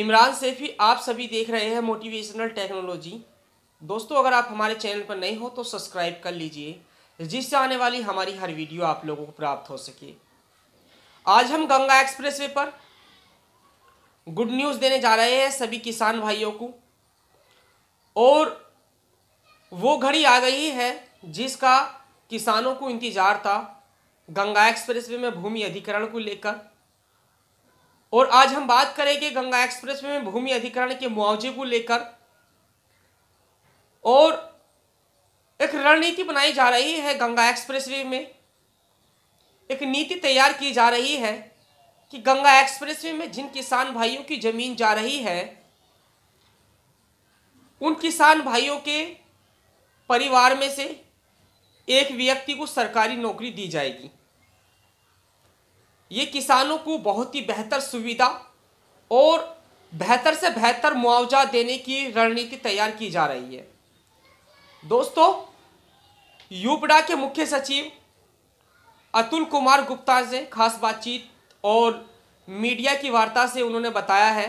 इमरान सेफी आप सभी देख रहे हैं मोटिवेशनल टेक्नोलॉजी दोस्तों अगर आप हमारे चैनल पर नए हो तो सब्सक्राइब कर लीजिए जिससे आने वाली हमारी हर वीडियो आप लोगों को प्राप्त हो सके आज हम गंगा एक्सप्रेस वे पर गुड न्यूज़ देने जा रहे हैं सभी किसान भाइयों को और वो घड़ी आ गई है जिसका किसानों को इंतज़ार था गंगा एक्सप्रेस वे में भूमि अधिकरण को लेकर और आज हम बात करेंगे गंगा एक्सप्रेस में भूमि अधिकरण के मुआवजे को लेकर और एक रणनीति बनाई जा रही है गंगा एक्सप्रेस वे में एक नीति तैयार की जा रही है कि गंगा एक्सप्रेस वे में जिन किसान भाइयों की ज़मीन जा रही है उन किसान भाइयों के परिवार में से एक व्यक्ति को सरकारी नौकरी दी जाएगी ये किसानों को बहुत ही बेहतर सुविधा और बेहतर से बेहतर मुआवजा देने की रणनीति तैयार की जा रही है दोस्तों यूपडा के मुख्य सचिव अतुल कुमार गुप्ता से खास बातचीत और मीडिया की वार्ता से उन्होंने बताया है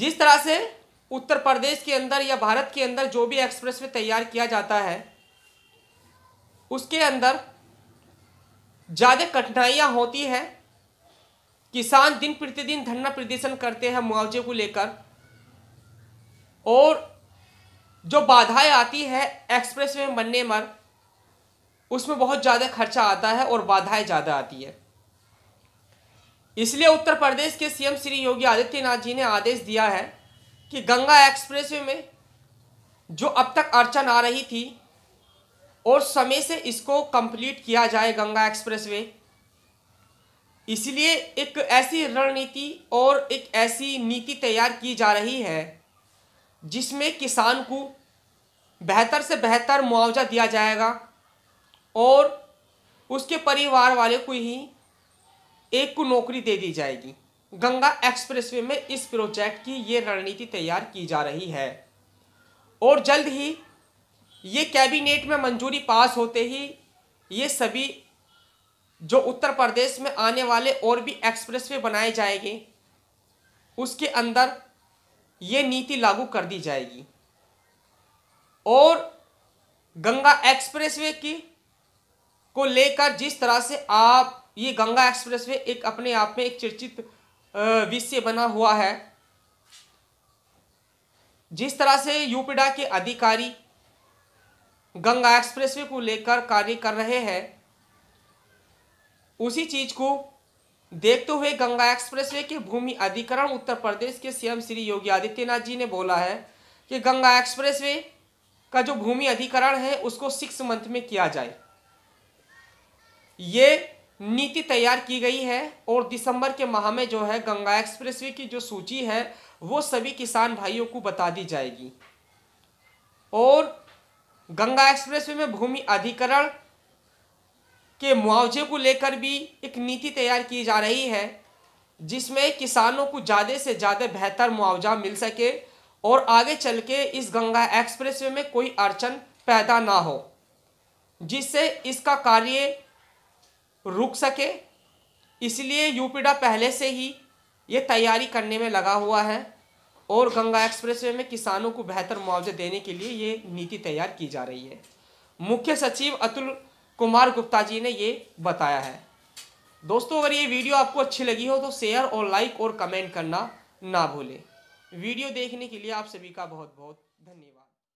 जिस तरह से उत्तर प्रदेश के अंदर या भारत के अंदर जो भी एक्सप्रेस वे तैयार किया जाता है उसके अंदर ज़्यादा कठिनाइयाँ होती है किसान दिन प्रतिदिन धरना प्रदर्शन करते हैं मुआवजे को लेकर और जो बाधाएं आती है एक्सप्रेस वे बनने पर उसमें बहुत ज़्यादा खर्चा आता है और बाधाएं ज़्यादा आती है इसलिए उत्तर प्रदेश के सीएम श्री योगी आदित्यनाथ जी ने आदेश दिया है कि गंगा एक्सप्रेस में जो अब तक अड़चन आ रही थी और समय से इसको कंप्लीट किया जाए गंगा एक्सप्रेसवे इसलिए एक ऐसी रणनीति और एक ऐसी नीति तैयार की जा रही है जिसमें किसान को बेहतर से बेहतर मुआवजा दिया जाएगा और उसके परिवार वाले को ही एक को नौकरी दे दी जाएगी गंगा एक्सप्रेसवे में इस प्रोजेक्ट की ये रणनीति तैयार की जा रही है और जल्द ही ये कैबिनेट में मंजूरी पास होते ही ये सभी जो उत्तर प्रदेश में आने वाले और भी एक्सप्रेस वे बनाए जाएंगे उसके अंदर ये नीति लागू कर दी जाएगी और गंगा एक्सप्रेसवे की को लेकर जिस तरह से आप ये गंगा एक्सप्रेसवे एक अपने आप में एक चर्चित विषय बना हुआ है जिस तरह से यूपीडा के अधिकारी गंगा एक्सप्रेसवे को लेकर कार्य कर रहे हैं उसी चीज को देखते हुए गंगा एक्सप्रेसवे के भूमि अधिकरण उत्तर प्रदेश के सीएम श्री योगी आदित्यनाथ जी ने बोला है कि गंगा एक्सप्रेसवे का जो भूमि अधिकरण है उसको सिक्स मंथ में किया जाए ये नीति तैयार की गई है और दिसंबर के माह में जो है गंगा एक्सप्रेसवे की जो सूची है वो सभी किसान भाइयों को बता दी जाएगी और गंगा एक्सप्रेसवे में भूमि अधिकरण के मुआवजे को लेकर भी एक नीति तैयार की जा रही है जिसमें किसानों को ज़्यादा से ज़्यादा बेहतर मुआवजा मिल सके और आगे चल के इस गंगा एक्सप्रेसवे में कोई अड़चन पैदा ना हो जिससे इसका कार्य रुक सके इसलिए यूपीडा पहले से ही ये तैयारी करने में लगा हुआ है और गंगा एक्सप्रेसवे में किसानों को बेहतर मुआवजा देने के लिए ये नीति तैयार की जा रही है मुख्य सचिव अतुल कुमार गुप्ता जी ने ये बताया है दोस्तों अगर ये वीडियो आपको अच्छी लगी हो तो शेयर और लाइक और कमेंट करना ना भूलें वीडियो देखने के लिए आप सभी का बहुत बहुत धन्यवाद